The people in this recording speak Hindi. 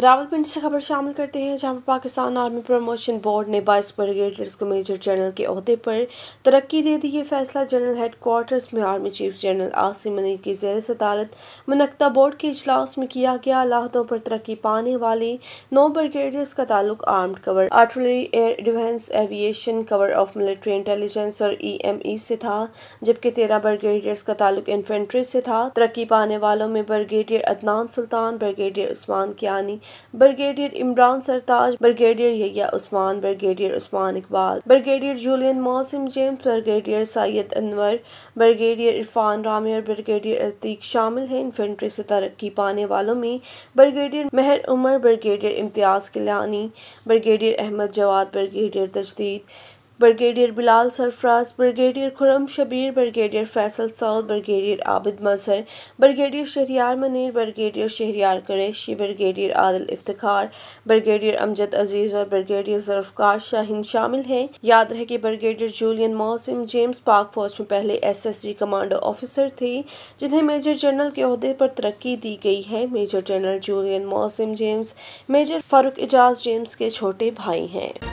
रावलपिंडी से खबर शामिल करते हैं जहां पर पाकिस्तान आर्मी प्रमोशन बोर्ड ने 22 ब्रिगेडियर्स को मेजर जनरल के अहदे पर तरक्की दे दी ये फैसला जनरल हेडकोार्टर्स में army chief general Asim Ali की जैर सदारत मनकता बोर्ड के इजलास में किया गया लाहतों पर तरक्की पाने वाली नौ ब्रिगेडियर्स का ताल्लुक armoured corps artillery air defence aviation corps of military intelligence और ई से था जबकि तेरह ब्रिगेडियर्स का ताल्लुक इन्फेंट्री से था तरक्की पाने वालों में brigadier Adnan Sultan brigadier Usman Kiyani brigadier Imran Sartaj brigadier Yahya Usman brigadier Usman Iqbal brigadier Julian Mausam James brigadier Syed Anwar brigadier Irfan Rami और ब्रिगेडियर अतीक शामिल हैं इन्फेंट्री से तरक्की पाने वालों में brigadier Mehr Umar brigadier Imtiaz Gilani brigadier Ahmed Jawad brigadier Tajdeed brigadier Bilal Sarfraz brigadier Khurram Shabbir brigadier Faisal Saud brigadier Abid Mazhar brigadier Shehryar Munir brigadier Shehryar Qureshi brigadier Adil Iftar brigadier Amjad Aziz और ब्रिगेडियर जरफकार शाहिन शामिल हैं याद रहे कि ब्रिगेडियर जूलियन मौसम जेम्स पाक फौज में पहले S S G commando officer थे जिन्हें मेजर जनरल के अहदे पर तरक्की दी गई है major general Julian Mausam James major Farooq Ejaz James के छोटे भाई हैं